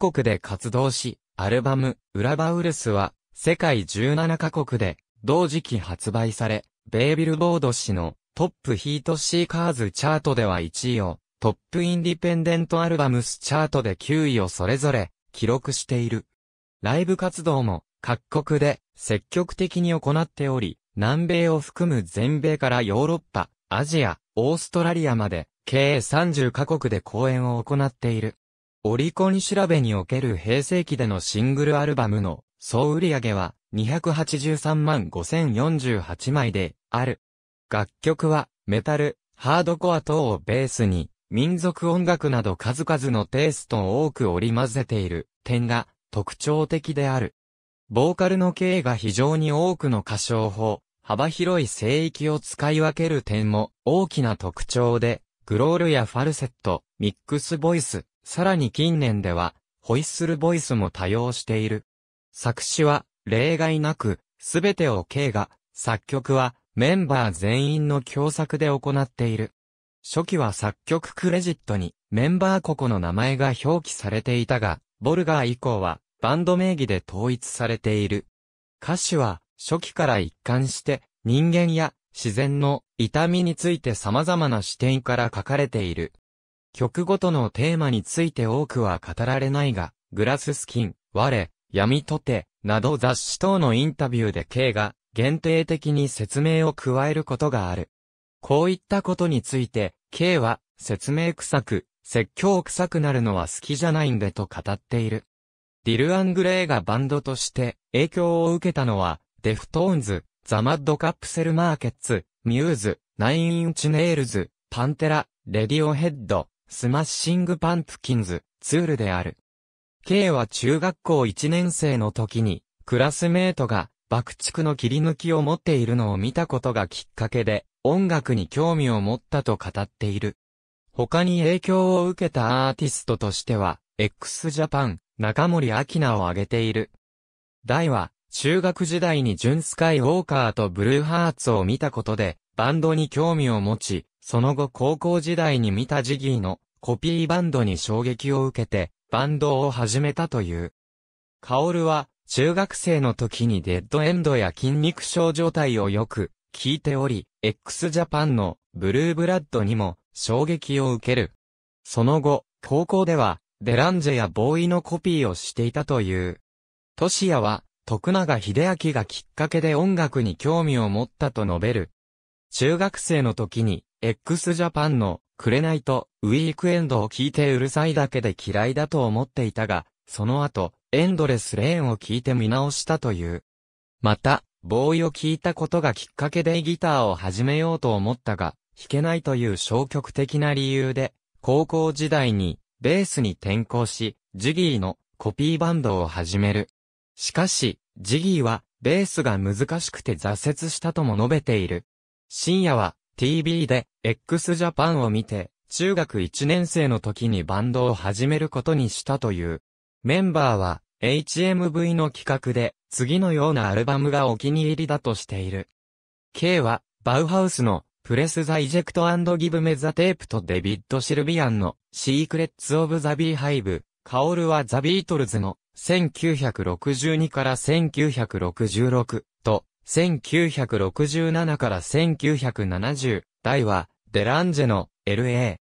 国で活動し、アルバム、ウラバウルスは、世界17カ国で、同時期発売され、ベイビルボード誌のトップヒートシーカーズチャートでは1位を、トップインディペンデントアルバムスチャートで9位をそれぞれ記録している。ライブ活動も各国で積極的に行っており、南米を含む全米からヨーロッパ、アジア、オーストラリアまで計30カ国で公演を行っている。オリコン調べにおける平成期でのシングルアルバムの総売上は283万5048枚である。楽曲はメタル、ハードコア等をベースに民族音楽など数々のテイストを多く織り交ぜている点が特徴的である。ボーカルの形が非常に多くの歌唱法、幅広い聖域を使い分ける点も大きな特徴で、グロールやファルセット、ミックスボイス、さらに近年では、ホイッスルボイスも多用している。作詞は、例外なく、すべてを K が、作曲は、メンバー全員の共作で行っている。初期は作曲クレジットに、メンバー個々の名前が表記されていたが、ボルガー以降は、バンド名義で統一されている。歌詞は、初期から一貫して、人間や自然の痛みについて様々な視点から書かれている。曲ごとのテーマについて多くは語られないが、グラススキン、我、闇とて、など雑誌等のインタビューで K が限定的に説明を加えることがある。こういったことについて、K は説明臭く、説教臭くなるのは好きじゃないんでと語っている。ディル・アングレイがバンドとして影響を受けたのは、デフトーンズ、ザ・マッド・カプセル・マーケッツ、ミューズ、ナイン・インチ・ネイルズ、パンテラ、レディオヘッド、スマッシングパンプキンズ、ツールである。K は中学校1年生の時に、クラスメートが、爆竹の切り抜きを持っているのを見たことがきっかけで、音楽に興味を持ったと語っている。他に影響を受けたアーティストとしては、x ジャパン中森明菜を挙げている。大は、中学時代にジュンスカイウォーカーとブルーハーツを見たことで、バンドに興味を持ち、その後高校時代に見たジギーのコピーバンドに衝撃を受けて、バンドを始めたという。カオルは、中学生の時にデッドエンドや筋肉症状態をよく聞いており、x ジャパンのブルーブラッドにも衝撃を受ける。その後、高校では、デランジェやボーイのコピーをしていたという。トシヤは、徳永秀明がきっかけで音楽に興味を持ったと述べる。中学生の時に、x ジャパンのくれないとウィークエンドを聞いてうるさいだけで嫌いだと思っていたが、その後、エンドレスレーンを聞いて見直したという。また、ボーイを聞いたことがきっかけでギターを始めようと思ったが、弾けないという消極的な理由で、高校時代にベースに転校し、ジギーのコピーバンドを始める。しかし、ジギーはベースが難しくて挫折したとも述べている。深夜は TV で x ジャパンを見て、中学1年生の時にバンドを始めることにしたという。メンバーは HMV の企画で次のようなアルバムがお気に入りだとしている。K はバウハウスのプレスザイジェクトギブメザテープとデビッド・シルビアンのシークレッツ・オブ・ザ・ビーハイブ、カオルはザ・ビートルズの1962から1966と1967から1970代は、デランジェの LA。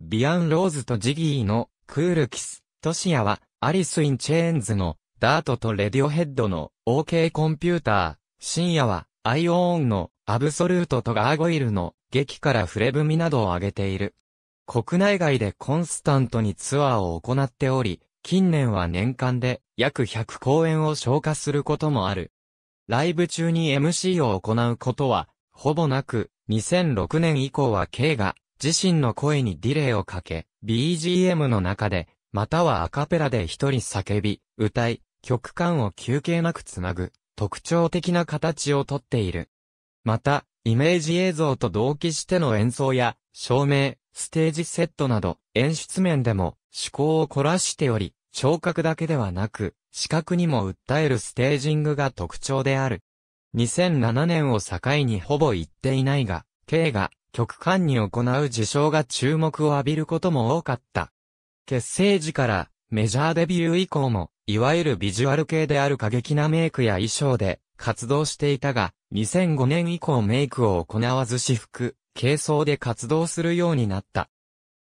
ビアン・ローズとジギーのクールキス。トシヤは、アリス・イン・チェーンズのダートとレディオヘッドの OK コンピューター。深夜は、アイオーンのアブソルートとガーゴイルの劇から触れ踏みなどを挙げている。国内外でコンスタントにツアーを行っており、近年は年間で約100公演を消化することもある。ライブ中に MC を行うことは、ほぼなく、2006年以降は K が、自身の声にディレイをかけ、BGM の中で、またはアカペラで一人叫び、歌い、曲間を休憩なくつなぐ、特徴的な形をとっている。また、イメージ映像と同期しての演奏や、照明、ステージセットなど、演出面でも、趣向を凝らしており、聴覚だけではなく、視覚にも訴えるステージングが特徴である。2007年を境にほぼ行っていないが、K が極端に行う事象が注目を浴びることも多かった。結成時からメジャーデビュー以降も、いわゆるビジュアル系である過激なメイクや衣装で活動していたが、2005年以降メイクを行わず私服、軽装で活動するようになった。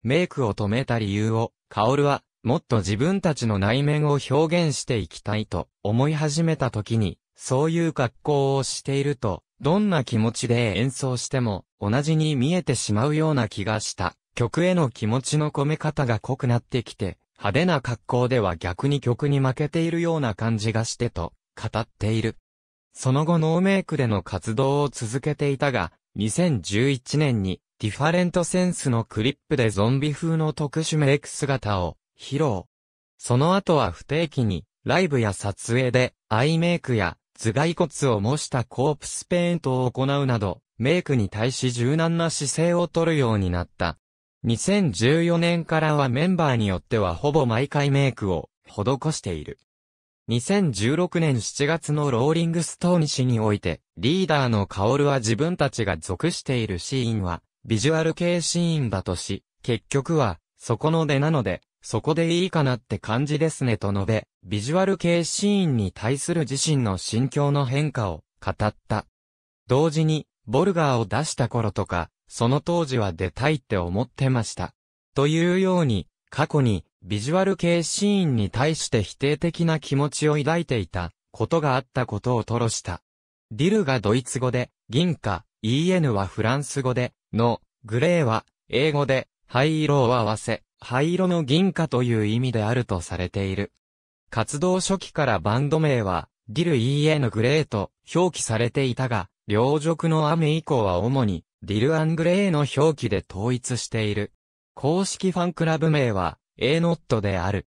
メイクを止めた理由を、カオルはもっと自分たちの内面を表現していきたいと思い始めた時に、そういう格好をしていると、どんな気持ちで演奏しても同じに見えてしまうような気がした。曲への気持ちの込め方が濃くなってきて、派手な格好では逆に曲に負けているような感じがしてと語っている。その後ノーメイクでの活動を続けていたが、2011年にディファレントセンスのクリップでゾンビ風の特殊メイク姿を披露。その後は不定期に、ライブや撮影で、アイメイクや、頭蓋骨を模したコープスペイントを行うなど、メイクに対し柔軟な姿勢をとるようになった。2014年からはメンバーによってはほぼ毎回メイクを施している。2016年7月のローリングストーン誌において、リーダーのカオルは自分たちが属しているシーンは、ビジュアル系シーンだとし、結局は、そこの出なので、そこでいいかなって感じですねと述べ、ビジュアル系シーンに対する自身の心境の変化を語った。同時に、ボルガーを出した頃とか、その当時は出たいって思ってました。というように、過去にビジュアル系シーンに対して否定的な気持ちを抱いていたことがあったことを吐露した。ディルがドイツ語で、銀貨、EN はフランス語で、の、グレーは英語で、灰色を合わせ、灰色の銀貨という意味であるとされている。活動初期からバンド名は、ディル・イーエのグレーと表記されていたが、両辱の雨以降は主に、ディル・アングレーの表記で統一している。公式ファンクラブ名は、A ノットである。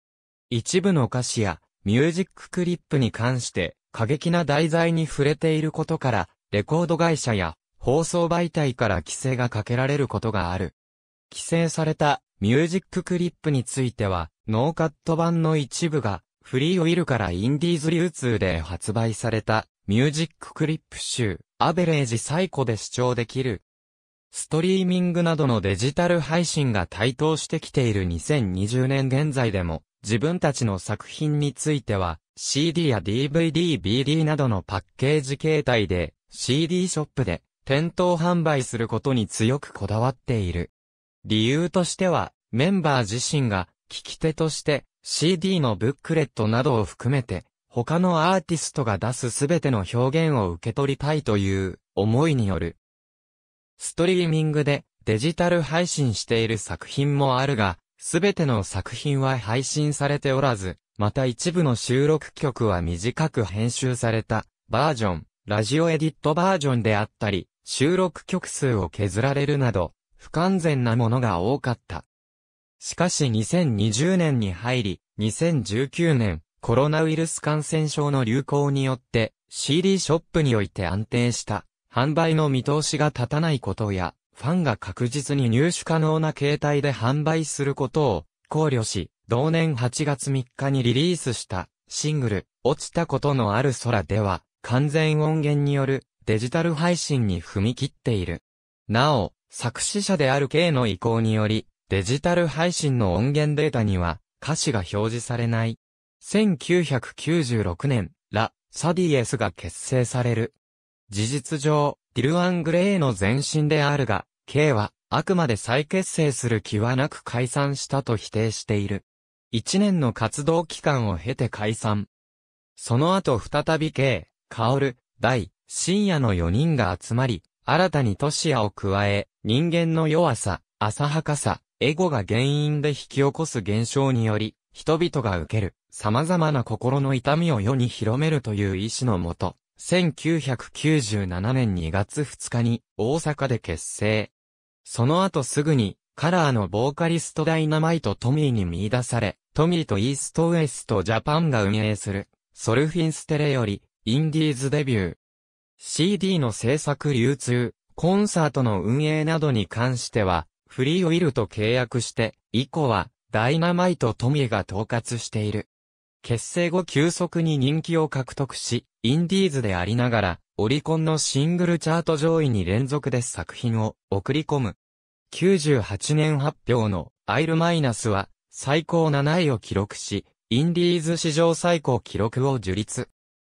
一部の歌詞や、ミュージッククリップに関して、過激な題材に触れていることから、レコード会社や、放送媒体から規制がかけられることがある。規制されたミュージッククリップについては、ノーカット版の一部が、フリーオイルからインディーズ流通で発売された、ミュージッククリップ集、アベレージ最古で視聴できる。ストリーミングなどのデジタル配信が台頭してきている2020年現在でも、自分たちの作品については、CD や DVD、BD などのパッケージ形態で、CD ショップで、店頭販売することに強くこだわっている。理由としては、メンバー自身が、聞き手として、CD のブックレットなどを含めて、他のアーティストが出すすべての表現を受け取りたいという思いによる。ストリーミングでデジタル配信している作品もあるが、すべての作品は配信されておらず、また一部の収録曲は短く編集されたバージョン、ラジオエディットバージョンであったり、収録曲数を削られるなど、不完全なものが多かった。しかし2020年に入り、2019年、コロナウイルス感染症の流行によって、CD ショップにおいて安定した、販売の見通しが立たないことや、ファンが確実に入手可能な形態で販売することを考慮し、同年8月3日にリリースしたシングル、落ちたことのある空では、完全音源によるデジタル配信に踏み切っている。なお、作詞者である K の意向により、デジタル配信の音源データには歌詞が表示されない。1996年、ラ・サディエスが結成される。事実上、ディル・アン・グレイの前身であるが、K は、あくまで再結成する気はなく解散したと否定している。一年の活動期間を経て解散。その後再び K、カオル、ダイ、深夜の4人が集まり、新たにトシアを加え、人間の弱さ、浅はかさ、エゴが原因で引き起こす現象により、人々が受ける様々な心の痛みを世に広めるという意志のもと、1997年2月2日に大阪で結成。その後すぐに、カラーのボーカリストダイナマイトトミーに見出され、トミーとイーストウエストジャパンが運営する、ソルフィンステレより、インディーズデビュー。CD の制作流通、コンサートの運営などに関しては、フリーウィルと契約して、以降は、ダイナマイトトミーが統括している。結成後急速に人気を獲得し、インディーズでありながら、オリコンのシングルチャート上位に連続で作品を送り込む。98年発表のアイルマイナスは最高7位を記録し、インディーズ史上最高記録を樹立。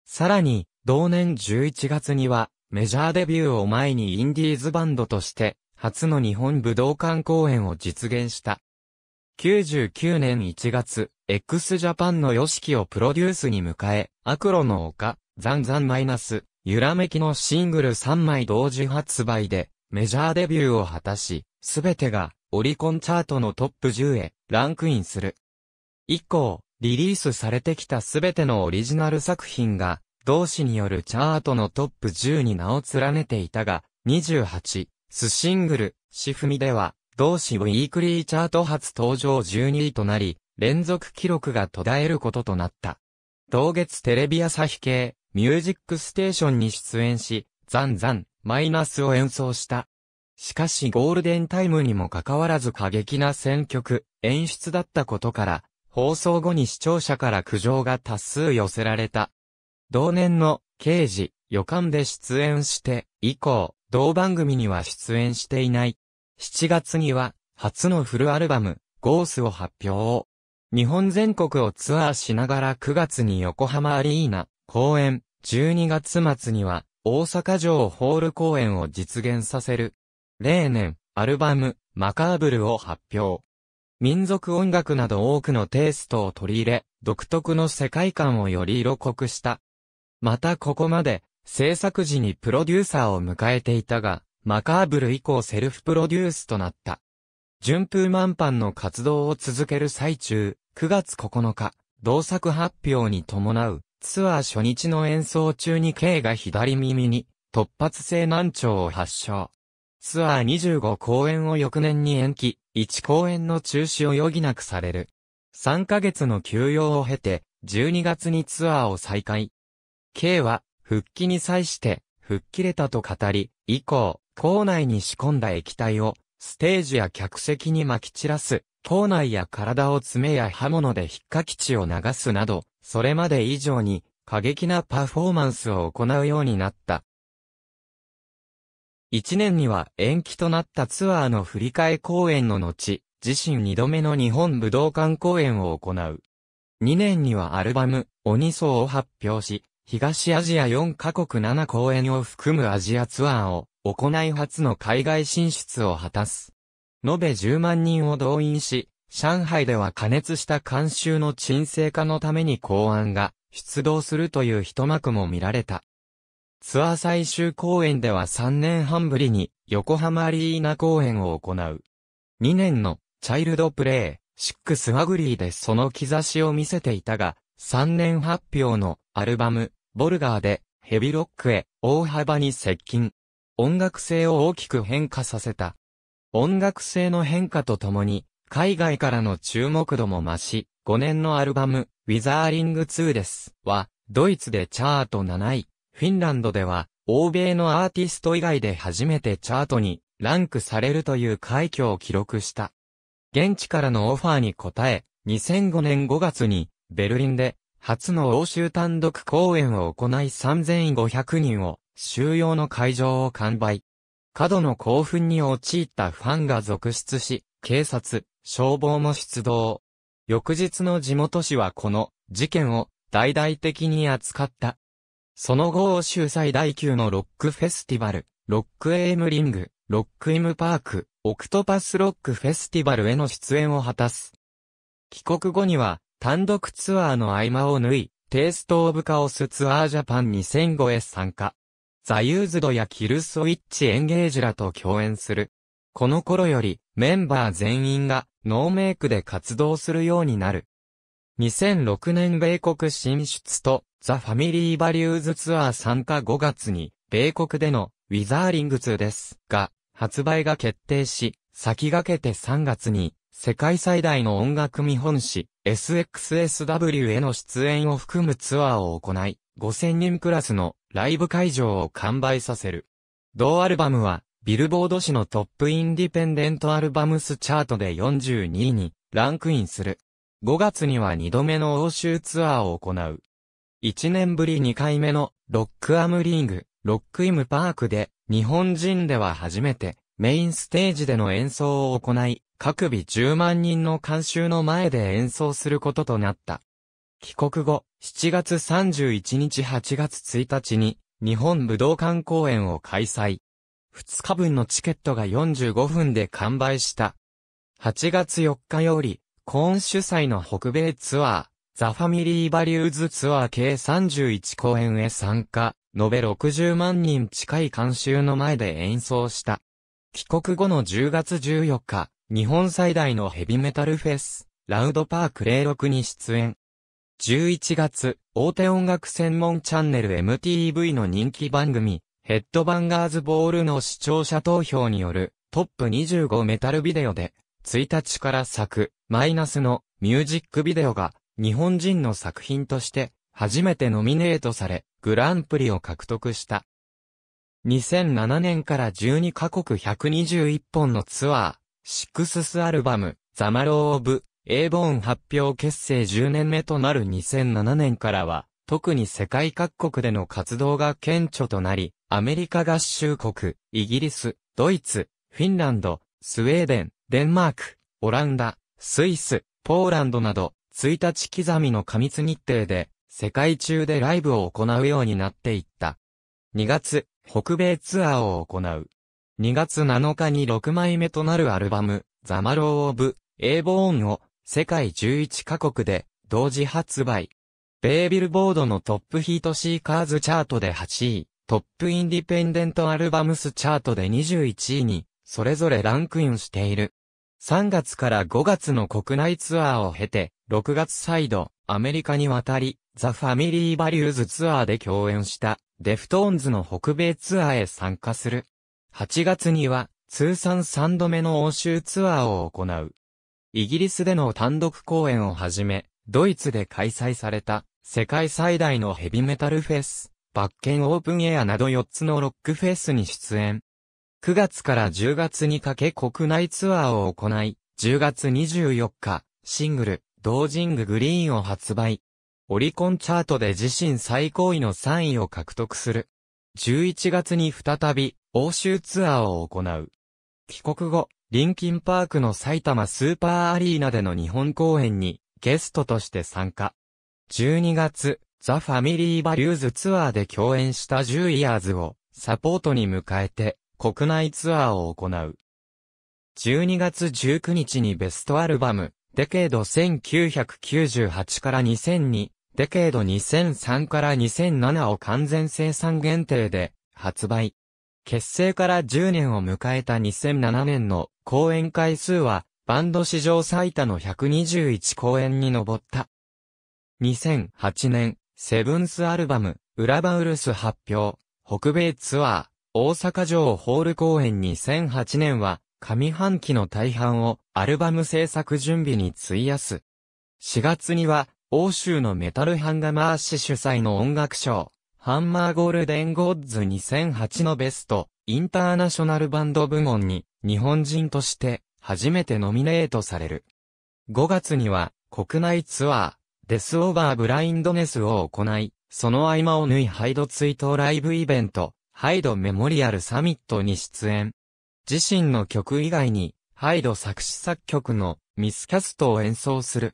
さらに、同年11月にはメジャーデビューを前にインディーズバンドとして、初の日本武道館公演を実現した。99年1月、x ジャパンの y o s をプロデュースに迎え、アクロの丘、ザンザンマイナス、ゆらめきのシングル3枚同時発売で、メジャーデビューを果たし、すべてがオリコンチャートのトップ10へランクインする。以降、リリースされてきたすべてのオリジナル作品が同誌によるチャートのトップ10に名を連ねていたが、28、スシングル、シフミでは、同誌ウィークリーチャート初登場12位となり、連続記録が途絶えることとなった。同月テレビ朝日系、ミュージックステーションに出演し、ザンザン、マイナスを演奏した。しかしゴールデンタイムにもかかわらず過激な選曲、演出だったことから、放送後に視聴者から苦情が多数寄せられた。同年の刑事、予感で出演して、以降、同番組には出演していない。7月には、初のフルアルバム、ゴースを発表。日本全国をツアーしながら9月に横浜アリーナ、公演、12月末には、大阪城ホール公演を実現させる。例年、アルバム、マカーブルを発表。民族音楽など多くのテイストを取り入れ、独特の世界観をより色濃くしたまたここまで、制作時にプロデューサーを迎えていたが、マカーブル以降セルフプロデュースとなった。順風満帆の活動を続ける最中、9月9日、同作発表に伴う、ツアー初日の演奏中に K が左耳に突発性難聴を発症。ツアー25公演を翌年に延期、1公演の中止を余儀なくされる。3ヶ月の休養を経て、12月にツアーを再開。K は、復帰に際して、吹っ切れたと語り、以降、校内に仕込んだ液体を、ステージや客席に撒き散らす、校内や体を爪や刃物で引っかき血を流すなど、それまで以上に、過激なパフォーマンスを行うようになった。一年には延期となったツアーの振り替え公演の後、自身二度目の日本武道館公演を行う。二年にはアルバム、鬼層を発表し、東アジア4カ国7公演を含むアジアツアーを行い初の海外進出を果たす。延べ10万人を動員し、上海では加熱した慣習の沈静化のために公安が出動するという一幕も見られた。ツアー最終公演では3年半ぶりに横浜アリーナ公演を行う。2年のチャイルドプレイ、シックスワグリーでその兆しを見せていたが、3年発表のアルバム、ボルガーでヘビロックへ大幅に接近。音楽性を大きく変化させた。音楽性の変化とともに、海外からの注目度も増し、5年のアルバム、ウィザーリング2です。は、ドイツでチャート7位、フィンランドでは、欧米のアーティスト以外で初めてチャートにランクされるという快挙を記録した。現地からのオファーに応え、2005年5月に、ベルリンで初の欧州単独公演を行い3500人を収容の会場を完売。過度の興奮に陥ったファンが続出し、警察、消防も出動。翌日の地元紙はこの事件を大々的に扱った。その後欧州最大級のロックフェスティバル、ロックエームリング、ロックイムパーク、オクトパスロックフェスティバルへの出演を果たす。帰国後には、単独ツアーの合間を縫い、テイストオブカオスツアージャパン2005へ参加。ザユーズドやキルスウィッチエンゲージらと共演する。この頃よりメンバー全員がノーメイクで活動するようになる。2006年米国進出とザ・ファミリー・バリューズツアー参加5月に米国でのウィザーリング2ですが発売が決定し先駆けて3月に世界最大の音楽見本誌、SXSW への出演を含むツアーを行い、5000人クラスのライブ会場を完売させる。同アルバムは、ビルボード誌のトップインディペンデントアルバムスチャートで42位にランクインする。5月には2度目の欧州ツアーを行う。1年ぶり2回目のロックアムリング、ロックイムパークで日本人では初めてメインステージでの演奏を行い、各日10万人の観衆の前で演奏することとなった。帰国後、7月31日8月1日に、日本武道館公演を開催。2日分のチケットが45分で完売した。8月4日より、コーン主催の北米ツアー、ザ・ファミリー・バリューズ・ツアー計31公演へ参加、延べ60万人近い観衆の前で演奏した。帰国後の10月14日、日本最大のヘビメタルフェス、ラウドパーク06に出演。11月、大手音楽専門チャンネル MTV の人気番組、ヘッドバンガーズボールの視聴者投票によるトップ25メタルビデオで、1日から作、マイナスのミュージックビデオが日本人の作品として初めてノミネートされ、グランプリを獲得した。2007年から12カ国121本のツアー、シックススアルバム、ザマロー・オブ・エーボーン発表結成10年目となる2007年からは、特に世界各国での活動が顕著となり、アメリカ合衆国、イギリス、ドイツ、フィンランド、スウェーデン、デンマーク、オランダ、スイス、ポーランドなど、1日刻みの過密日程で、世界中でライブを行うようになっていった。2月、北米ツアーを行う。2月7日に6枚目となるアルバム、ザマロー・オブ・エイ・ボーンを世界11カ国で同時発売。ベイビルボードのトップヒートシーカーズチャートで8位、トップインディペンデントアルバムスチャートで21位に、それぞれランクインしている。3月から5月の国内ツアーを経て、6月再度、アメリカに渡り、ザ・ファミリー・バリューズツアーで共演した、デフトーンズの北米ツアーへ参加する。8月には、通算3度目の欧州ツアーを行う。イギリスでの単独公演をはじめ、ドイツで開催された、世界最大のヘビメタルフェス、バッケンオープンエアなど4つのロックフェスに出演。9月から10月にかけ国内ツアーを行い、10月24日、シングル、ドージンググリーンを発売。オリコンチャートで自身最高位の3位を獲得する。11月に再び、欧州ツアーを行う。帰国後、リンキンパークの埼玉スーパーアリーナでの日本公演にゲストとして参加。12月、ザ・ファミリー・バリューズツアーで共演した10イヤーズをサポートに迎えて国内ツアーを行う。12月19日にベストアルバム、デケード1998から2002、デケード2003から2007を完全生産限定で発売。結成から10年を迎えた2007年の公演回数は、バンド史上最多の121公演に上った。2008年、セブンスアルバム、ウラバウルス発表、北米ツアー、大阪城ホール公演2008年は、上半期の大半をアルバム制作準備に費やす。4月には、欧州のメタルハンガマーシ主催の音楽賞、ハンマーゴールデンゴッズ2008のベスト、インターナショナルバンド部門に、日本人として、初めてノミネートされる。5月には、国内ツアー、デスオーバーブラインドネスを行い、その合間を縫いハイド追悼ライブイベント、ハイドメモリアルサミットに出演。自身の曲以外に、ハイド作詞作曲のミスキャストを演奏する。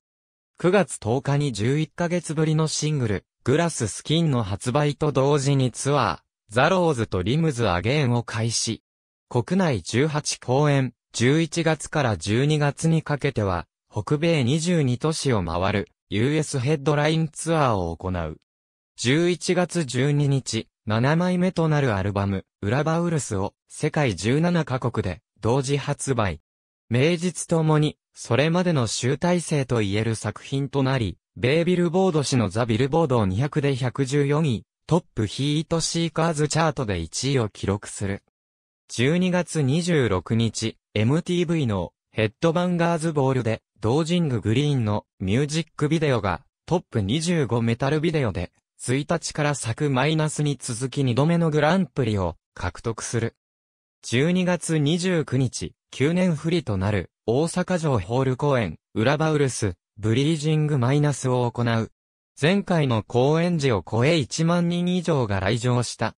9月10日に11ヶ月ぶりのシングル、グラススキンの発売と同時にツアー、ザローズとリムズアゲーンを開始。国内18公演、11月から12月にかけては、北米22都市を回る、US ヘッドラインツアーを行う。11月12日、7枚目となるアルバム、ウラバウルスを世界17カ国で同時発売。名実ともに、それまでの集大成と言える作品となり、米ビルボード誌のザ・ビルボードを200で114位、トップヒートシーカーズチャートで1位を記録する。12月26日、MTV のヘッドバンガーズボールで、ドージンググリーンのミュージックビデオがトップ25メタルビデオで、1日から作マイナスに続き2度目のグランプリを獲得する。12月29日、9年不利となる大阪城ホール公演、ウラバウルス、ブリージングマイナスを行う。前回の公演時を超え1万人以上が来場した。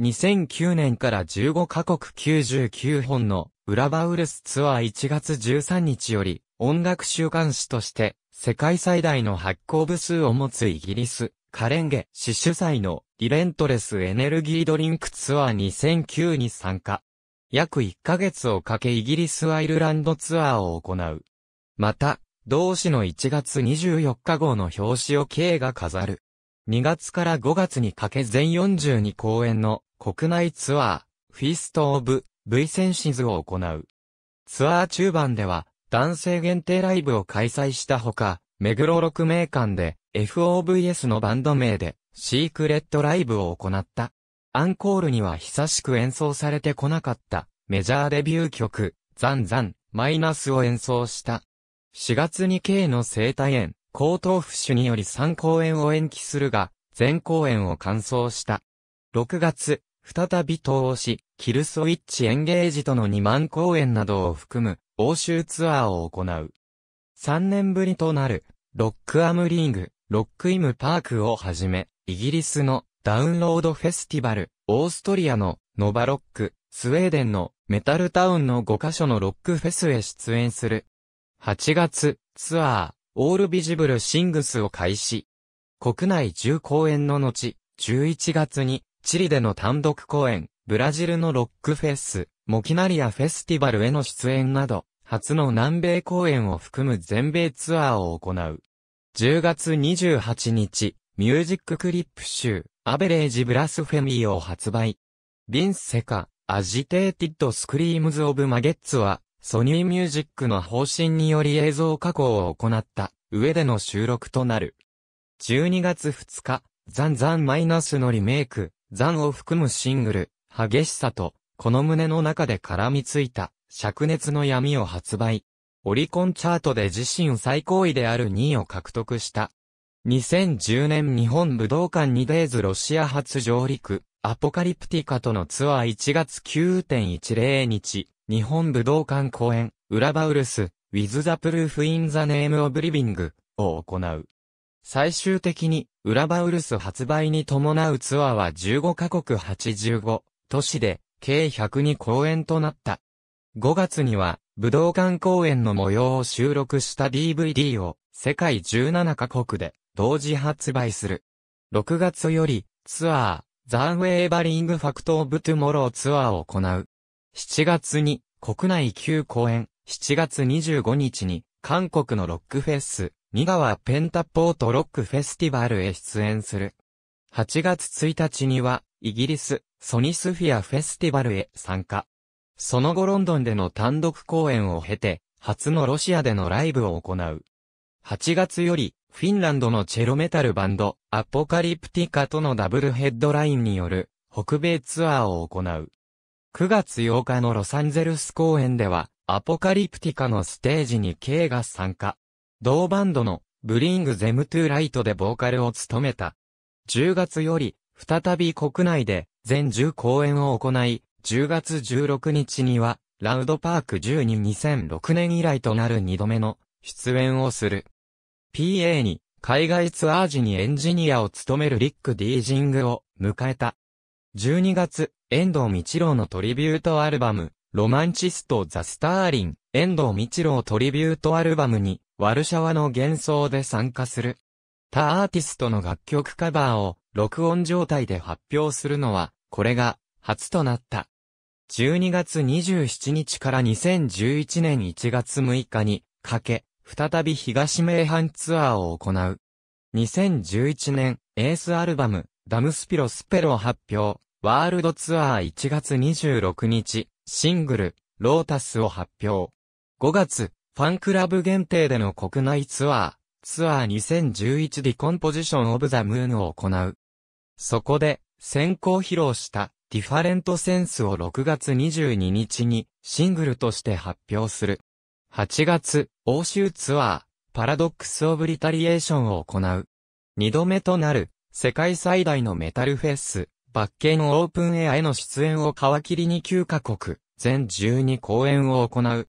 2009年から15カ国99本のウラバウルスツアー1月13日より音楽週刊誌として世界最大の発行部数を持つイギリスカレンゲ氏主催のリレントレスエネルギードリンクツアー2009に参加。約1ヶ月をかけイギリスアイルランドツアーを行う。また、同誌の1月24日号の表紙を K が飾る。2月から5月にかけ全42公演の国内ツアー、フィスト・オブ・ V センシズを行う。ツアー中盤では、男性限定ライブを開催したほか、目黒6名館で FOVS のバンド名でシークレットライブを行った。アンコールには久しく演奏されてこなかったメジャーデビュー曲ザンザンマイナスを演奏した。4月に K の生体炎、高等不種により3公演を延期するが、全公演を完走した。6月、再び投資、キルソイッチエンゲージとの2万公演などを含む、欧州ツアーを行う。3年ぶりとなる、ロックアムリング、ロックイムパークをはじめ、イギリスのダウンロードフェスティバル、オーストリアのノバロック、スウェーデンのメタルタウンの5カ所のロックフェスへ出演する8月、ツアー、オールビジブルシングスを開始。国内10公演の後、11月に、チリでの単独公演、ブラジルのロックフェス、モキナリアフェスティバルへの出演など、初の南米公演を含む全米ツアーを行う。10月28日、ミュージッククリップ集、アベレージブラスフェミーを発売。ビンセカ、アジテーティッドスクリームズオブマゲッツは、ソニーミュージックの方針により映像加工を行った上での収録となる。12月2日、ザンザンマイナスのリメイク、ザンを含むシングル、激しさと、この胸の中で絡みついた、灼熱の闇を発売。オリコンチャートで自身最高位である2位を獲得した。2010年日本武道館2デイズロシア初上陸、アポカリプティカとのツアー1月9.10日、日本武道館公演、裏バウルス、with the proof in the name of living を行う。最終的に、裏バウルス発売に伴うツアーは15カ国85都市で、計102公演となった。5月には、武道館公演の模様を収録した DVD を、世界17カ国で、同時発売する。6月より、ツアー、ザンウェイバリングファクトオブトゥモローツアーを行う。7月に国内9公演、7月25日に韓国のロックフェス、ニガワペンタポートロックフェスティバルへ出演する。8月1日には、イギリス、ソニスフィアフェスティバルへ参加。その後ロンドンでの単独公演を経て、初のロシアでのライブを行う。8月より、フィンランドのチェロメタルバンド、アポカリプティカとのダブルヘッドラインによる、北米ツアーを行う。9月8日のロサンゼルス公演では、アポカリプティカのステージに K が参加。同バンドのブリングゼムトゥライトでボーカルを務めた。10月より、再び国内で全10公演を行い、10月16日には、ラウドパーク1 2に2006年以来となる2度目の出演をする。PA に海外ツアー時にエンジニアを務めるリック・ディージングを迎えた。12月、遠藤道郎のトリビュートアルバム、ロマンチスト・ザ・スターリン、遠藤道郎トリビュートアルバムに、ワルシャワの幻想で参加する。他アーティストの楽曲カバーを、録音状態で発表するのは、これが、初となった。12月27日から2011年1月6日に、かけ、再び東名阪ツアーを行う。2011年、エースアルバム、ダムスピロスペロ発表、ワールドツアー1月26日、シングル、ロータスを発表。5月、ファンクラブ限定での国内ツアー、ツアー2011ディコンポジションオブザムーンを行う。そこで、先行披露した、ディファレントセンスを6月22日に、シングルとして発表する。8月、欧州ツアー、パラドックス・オブ・リタリエーションを行う。2度目となる、世界最大のメタルフェス、バッケンオープンエアへの出演を皮切りに9カ国、全12公演を行う。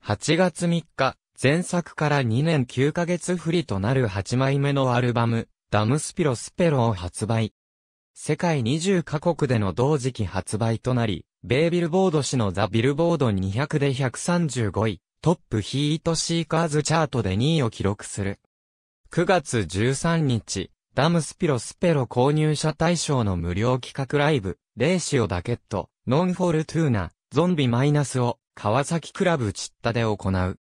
8月3日、前作から2年9ヶ月不利となる8枚目のアルバム、ダムスピロスペロを発売。世界20カ国での同時期発売となり、ベイビルボード誌のザ・ビルボード200で135位、トップヒートシーカーズチャートで2位を記録する。9月13日、ダムスピロスペロ購入者対象の無料企画ライブ、レーシオダケット、ノンフォルトゥーナ、ゾンビマイナスを、川崎クラブチッタで行う。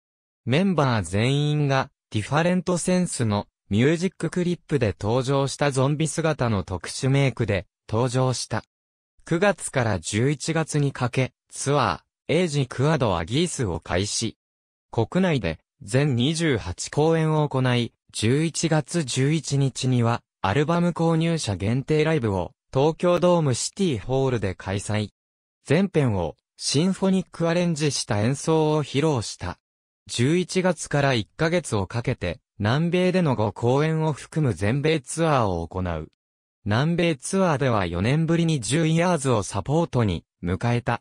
メンバー全員が、ディファレントセンスの、ミュージッククリップで登場したゾンビ姿の特殊メイクで、登場した。9月から11月にかけ、ツアー、エイジクアドアギースを開始。国内で、全28公演を行い、11月11日には、アルバム購入者限定ライブを東京ドームシティホールで開催。全編をシンフォニックアレンジした演奏を披露した。11月から1ヶ月をかけて南米での5公演を含む全米ツアーを行う。南米ツアーでは4年ぶりに10イヤーズをサポートに迎えた。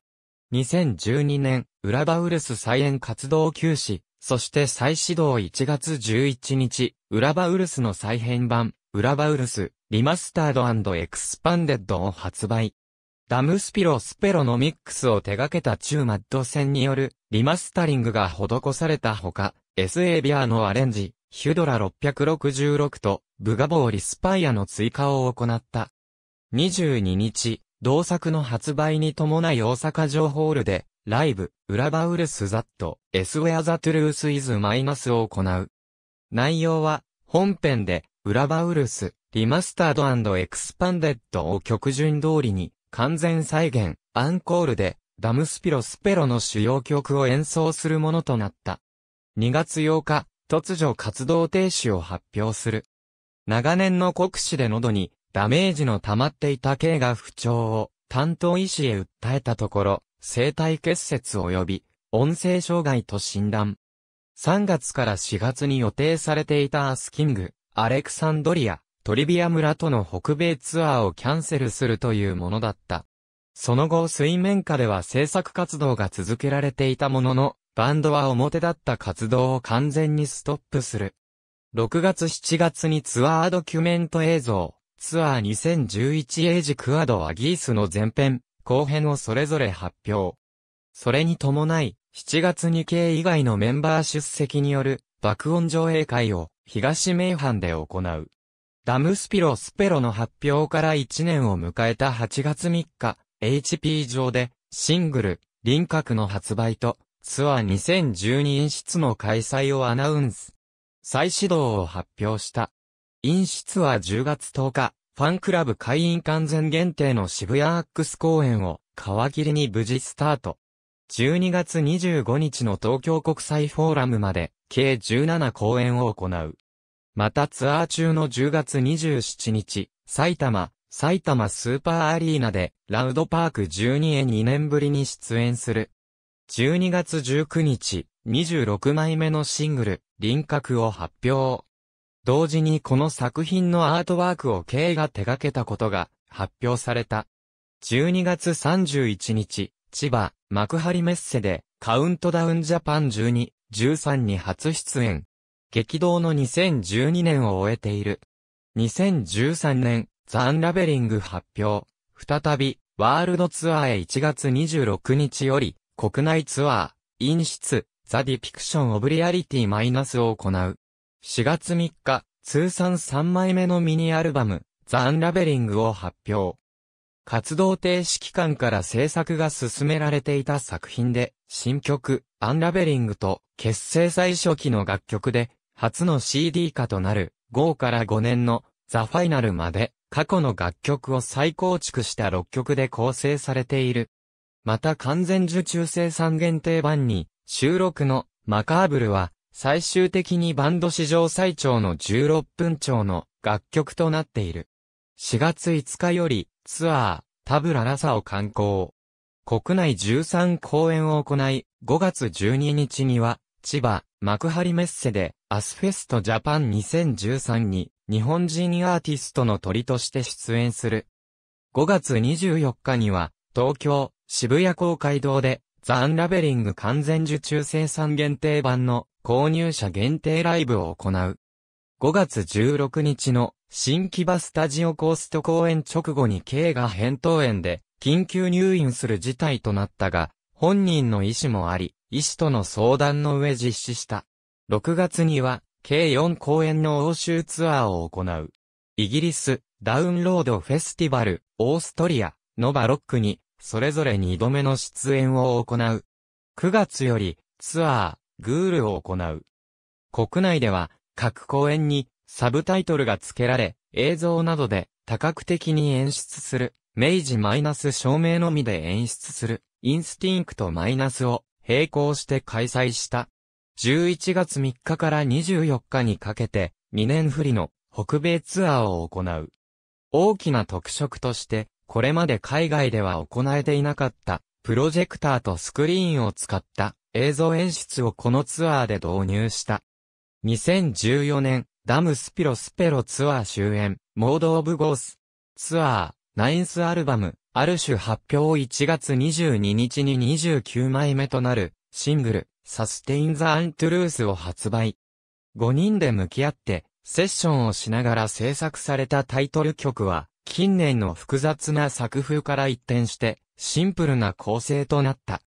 2012年、ウラバウルス再演活動休止、そして再始動1月11日、ウラバウルスの再編版、ウラバウルス、リマスタードエクスパンデッドを発売。ダムスピロスペロノミックスを手掛けたチューマッド戦によるリマスタリングが施されたほか、SA ビアのアレンジ、ヒュドラ666とブガボーリスパイアの追加を行った。22日、同作の発売に伴い大阪城ホールで、ライブ、ウラバウルス・ザット、エスウェア・ザ・トゥルース・イズ・マイナスを行う。内容は、本編で、ウラバウルス、リマスタードエクスパンデッドを曲順通りに完全再現、アンコールで、ダムスピロスペロの主要曲を演奏するものとなった。2月8日、突如活動停止を発表する。長年の国試で喉にダメージの溜まっていた系が不調を担当医師へ訴えたところ、生体結節及び音声障害と診断。3月から4月に予定されていたアスキング、アレクサンドリア、トリビア村との北米ツアーをキャンセルするというものだった。その後水面下では制作活動が続けられていたものの、バンドは表だった活動を完全にストップする。6月7月にツアードキュメント映像、ツアー2011エイジクアドアギースの前編、後編をそれぞれ発表。それに伴い、7月に K 以外のメンバー出席による爆音上映会を東名阪で行う。ダムスピロスペロの発表から1年を迎えた8月3日、HP 上で、シングル、輪郭の発売と、ツアー2012演出の開催をアナウンス。再始動を発表した。演出は10月10日、ファンクラブ会員完全限定の渋谷アックス公演を皮切りに無事スタート。12月25日の東京国際フォーラムまで計17公演を行う。またツアー中の10月27日、埼玉、埼玉スーパーアリーナで、ラウドパーク12へ2年ぶりに出演する。12月19日、26枚目のシングル、輪郭を発表。同時にこの作品のアートワークを K が手掛けたことが発表された。12月31日、千葉、幕張メッセで、カウントダウンジャパン12、2013に初出演。激動の2012年を終えている。2013年、ザ・ンラベリング発表。再び、ワールドツアーへ1月26日より、国内ツアー、陰室、ザ・ディピクション・オブ・リアリティ・マイナスを行う。4月3日、通算3枚目のミニアルバム、ザ・ンラベリングを発表。活動停止期間から制作が進められていた作品で、新曲、アンラベリングと、結成最初期の楽曲で、初の CD 化となる、5から5年の、ザ・ファイナルまで、過去の楽曲を再構築した6曲で構成されている。また完全受注生産限定版に、収録の、マカーブルは、最終的にバンド史上最長の16分長の楽曲となっている。4月5日よりツアー、タブララサを観光。国内13公演を行い、5月12日には、千葉、幕張メッセで、アスフェストジャパン2013に、日本人アーティストの鳥として出演する。5月24日には、東京、渋谷公会堂で、ザ・アンラベリング完全受注生産限定版の購入者限定ライブを行う。5月16日の新木場スタジオコースト公演直後に K が扁桃炎で緊急入院する事態となったが、本人の意思もあり、医師との相談の上実施した。6月には、k 4公演の欧州ツアーを行う。イギリス、ダウンロードフェスティバル、オーストリア、ノバロックに、それぞれ2度目の出演を行う。9月より、ツアー、グールを行う。国内では、各公演にサブタイトルが付けられ、映像などで多角的に演出する。明治マイナス照明のみで演出する。インスティンクトマイナスを並行して開催した。11月3日から24日にかけて2年振りの北米ツアーを行う。大きな特色として、これまで海外では行えていなかったプロジェクターとスクリーンを使った映像演出をこのツアーで導入した。2014年、ダムスピロスペロツアー終演、モード・オブ・ゴース。ツアー、ナインスアルバム、ある種発表を1月22日に29枚目となる、シングル、サスティン・ザ・アントゥルースを発売。5人で向き合って、セッションをしながら制作されたタイトル曲は、近年の複雑な作風から一転して、シンプルな構成となった。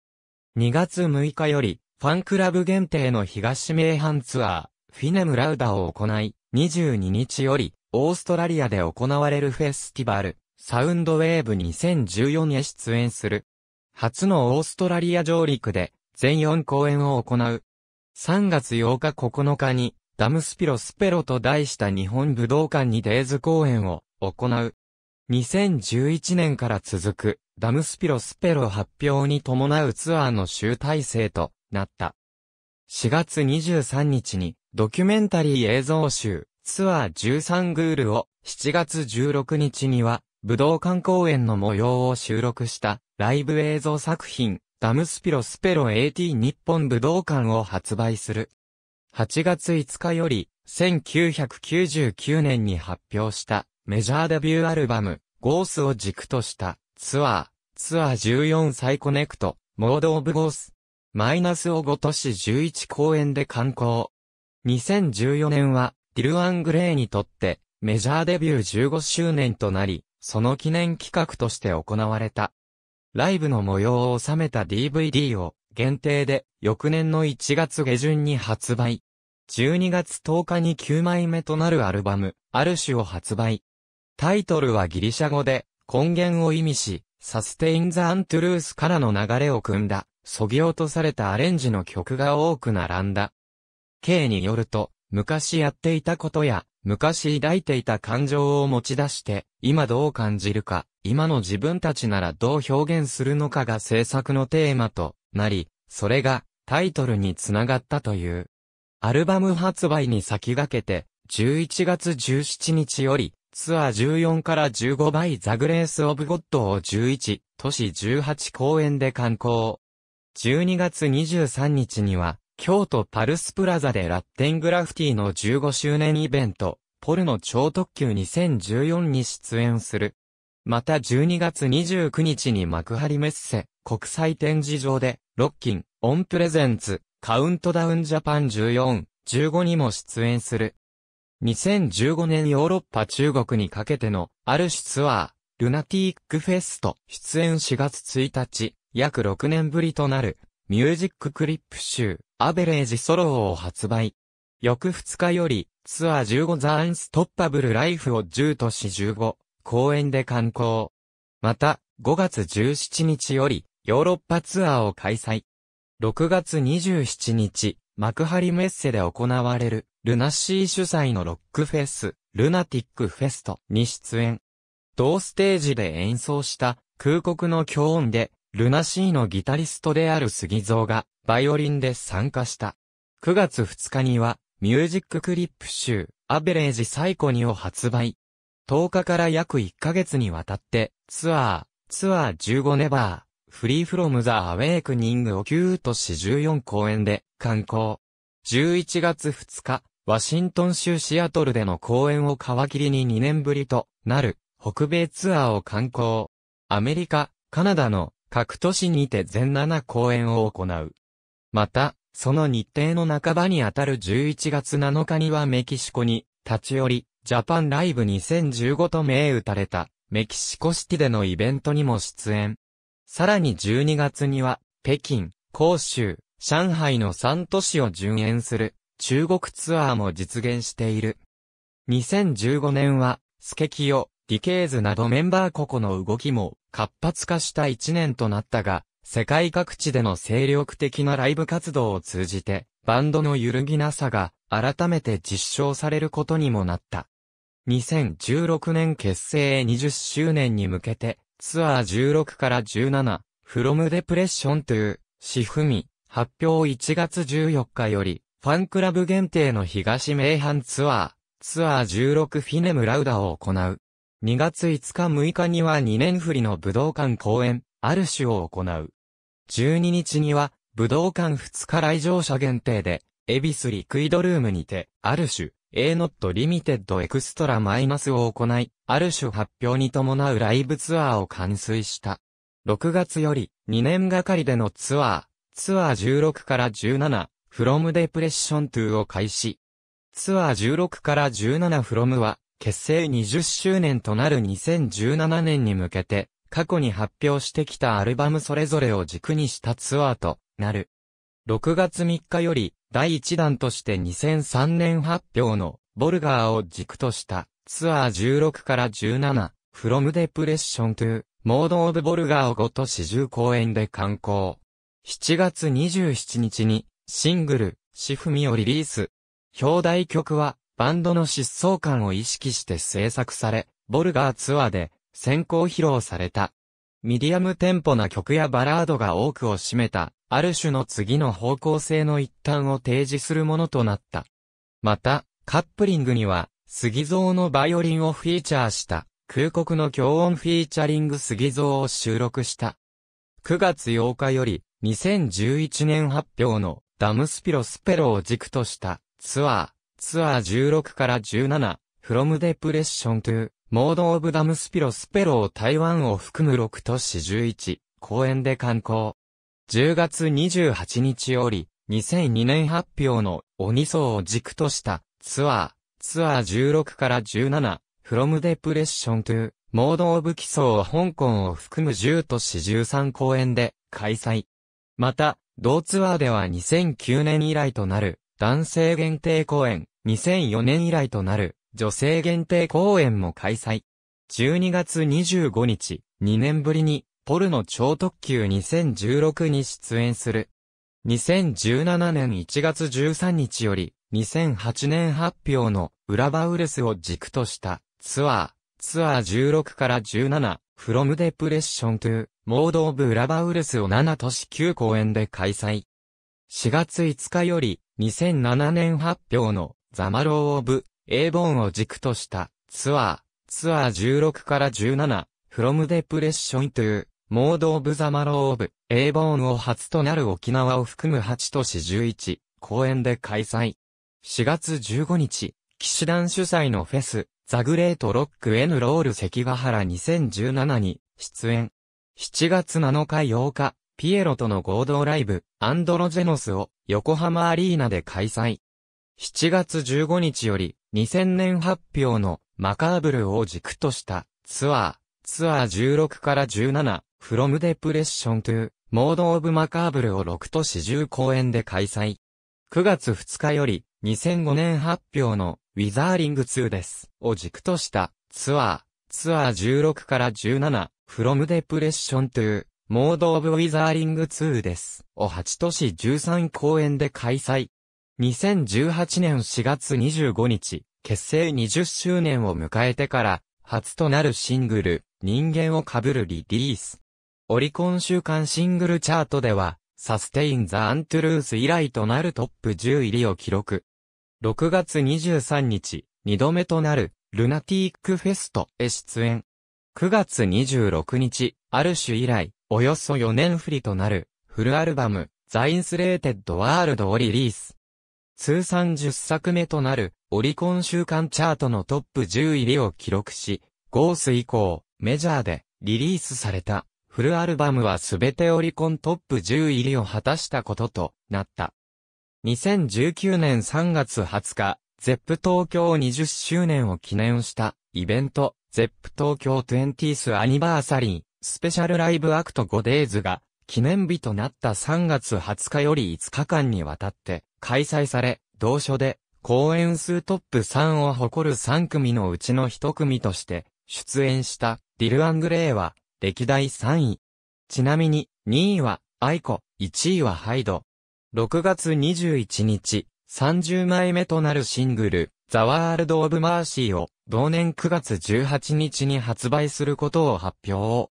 2月6日より、ファンクラブ限定の東名阪ツアー、フィネムラウダを行い、22日より、オーストラリアで行われるフェスティバル、サウンドウェーブ2014へ出演する。初のオーストラリア上陸で、全4公演を行う。3月8日9日に、ダムスピロスペロと題した日本武道館にデイズ公演を行う。2011年から続く、ダムスピロスペロ発表に伴うツアーの集大成となった。4月23日に、ドキュメンタリー映像集、ツアー13グールを7月16日には武道館公演の模様を収録したライブ映像作品ダムスピロスペロ AT 日本武道館を発売する。8月5日より1999年に発表したメジャーデビューアルバムゴースを軸としたツアーツアー14サイコネクトモードオブゴースマイナスを5都市11公演で観光2014年は、ディル・アン・グレイにとって、メジャーデビュー15周年となり、その記念企画として行われた。ライブの模様を収めた DVD を、限定で、翌年の1月下旬に発売。12月10日に9枚目となるアルバム、ある種を発売。タイトルはギリシャ語で、根源を意味し、サステイン・ザ・アントゥルースからの流れを組んだ、そぎ落とされたアレンジの曲が多く並んだ。K によると、昔やっていたことや、昔抱いていた感情を持ち出して、今どう感じるか、今の自分たちならどう表現するのかが制作のテーマとなり、それがタイトルにつながったという。アルバム発売に先駆けて、11月17日より、ツアー14から15倍ザグレース・オブ・ゴッドを11、都市18公演で観光。12月23日には、京都パルスプラザでラッテングラフティの15周年イベント、ポルノ超特急2014に出演する。また12月29日に幕張メッセ国際展示場で、ロッキン、オンプレゼンツ、カウントダウンジャパン14、15にも出演する。2015年ヨーロッパ中国にかけての、ある種ツアー、ルナティックフェスト、出演4月1日、約6年ぶりとなる。ミュージッククリップ集、アベレージソロを発売。翌2日より、ツアー15ザ・アンストッパブル・ライフを10都市15、公演で観光。また、5月17日より、ヨーロッパツアーを開催。6月27日、幕張メッセで行われる、ルナッシー主催のロックフェス、ルナティックフェストに出演。同ステージで演奏した、空国の強音で、ルナシーのギタリストである杉蔵が、バイオリンで参加した。9月2日には、ミュージッククリップ集、アベレージサイコニを発売。10日から約1ヶ月にわたって、ツアー、ツアー15ネバー、フリーフロムザ・アウェイクニングを9都市14公演で、観光。11月2日、ワシントン州シアトルでの公演を皮切りに2年ぶりとなる、北米ツアーを観光。アメリカ、カナダの各都市にて全7公演を行う。また、その日程の半ばにあたる11月7日にはメキシコに、立ち寄り、ジャパンライブ2015と銘打たれた、メキシコシティでのイベントにも出演。さらに12月には、北京、広州、上海の3都市を順延する、中国ツアーも実現している。2015年は、スケキヨ、ディケーズなどメンバー個々の動きも、活発化した一年となったが、世界各地での精力的なライブ活動を通じて、バンドの揺るぎなさが改めて実証されることにもなった。2016年結成20周年に向けて、ツアー16から17、From Depression to シフミ、発表1月14日より、ファンクラブ限定の東名阪ツアー、ツアー16フィネムラウダを行う。2月5日6日には2年振りの武道館公演、ある種を行う。12日には、武道館2日来場者限定で、エビスリクイドルームにて、ある種、A ノットリミテッドエクストラマイナスを行い、ある種発表に伴うライブツアーを完遂した。6月より、2年がかりでのツアー、ツアー16から17、フロムデプレッション2を開始。ツアー16から17フロムは、結成20周年となる2017年に向けて、過去に発表してきたアルバムそれぞれを軸にしたツアーとなる。6月3日より、第1弾として2003年発表の、ボルガーを軸とした、ツアー16から17、From Depression to Mode of Bulgar を5と四重公演で観光。7月27日に、シングル、シフミをリリース。表題曲は、バンドの疾走感を意識して制作され、ボルガーツアーで先行披露された。ミディアムテンポな曲やバラードが多くを占めた、ある種の次の方向性の一端を提示するものとなった。また、カップリングには、杉蔵のバイオリンをフィーチャーした、空国の共音フィーチャリング杉蔵を収録した。9月8日より、2011年発表のダムスピロスペロを軸としたツアー、ツアー16から17、From Depression to Mode of Dam Spiro Spero 台湾を含む6都市11、公演で観光。10月28日より、2002年発表の鬼層を軸としたツアー、ツアー16から17、From Depression to Mode of 基礎を香港を含む10都市13公演で開催。また、同ツアーでは2009年以来となる男性限定公演、2004年以来となる女性限定公演も開催。12月25日、2年ぶりにポルノ超特急2016に出演する。2017年1月13日より2008年発表のウラバウルスを軸としたツアー、ツアー16から17、フロムデプレッション2。モード・オブ・ウラバウルスを7都市9公演で開催。4月5日より2007年発表のザマロー・オブ・エイボーンを軸としたツアー、ツアー16から17、フロム・デプレッション・ s i o モード・オブ・ザ・マロー・オブ・エイボーンを初となる沖縄を含む8都市11公演で開催。4月15日、騎士団主催のフェス、ザ・グレート・ロック・エヌ・ロール・関ヶ原2017に出演。7月7日8日、ピエロとの合同ライブ、アンドロジェノスを横浜アリーナで開催。7月15日より2000年発表のマカーブルを軸としたツアー、ツアー16から17、From Depression to Mode of Macabre を6都市10公演で開催。9月2日より2005年発表のウィザーリング2です。を軸としたツアー、ツアー16から17、From Depression to Mode of Wizarding 2です。を8都市13公演で開催。2018年4月25日、結成20周年を迎えてから、初となるシングル、人間をかぶるリリース。オリコン週間シングルチャートでは、サステイン・ザ・アントゥルース以来となるトップ10入りを記録。6月23日、2度目となる、ルナティックフェストへ出演。9月26日、ある種以来、およそ4年振りとなる、フルアルバム、ザ・インスレーテッド・ワールドをリリース。通算10作目となるオリコン週間チャートのトップ10入りを記録し、ゴース以降、メジャーでリリースされたフルアルバムはすべてオリコントップ10入りを果たしたこととなった。2019年3月20日、ゼップ東京20周年を記念したイベント、ゼップ東京 20th アニバーサリースペシャルライブアクト 5days が記念日となった3月20日より5日間にわたって開催され、同所で、公演数トップ3を誇る3組のうちの1組として、出演した、ディル・アングレイは、歴代3位。ちなみに、2位は、アイコ、1位はハイド。6月21日、30枚目となるシングル、ザ・ワールド・オブ・マーシーを、同年9月18日に発売することを発表。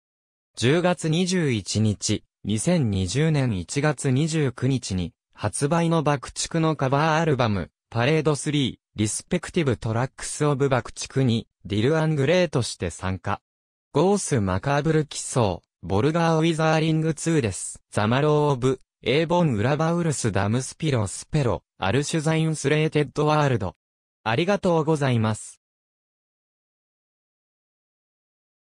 10月21日、2020年1月29日に、発売の爆竹のカバーアルバム、パレード3、リスペクティブトラックスオブ爆竹に、ディル・アングレーとして参加。ゴース・マカーブル・キソー、ボルガー・ウィザーリング2です。ザマロー・オブ、エーボン・ウラバウルス・ダムスピロ・スペロ、アルシュザイン・スレーテッド・ワールド。ありがとうございます。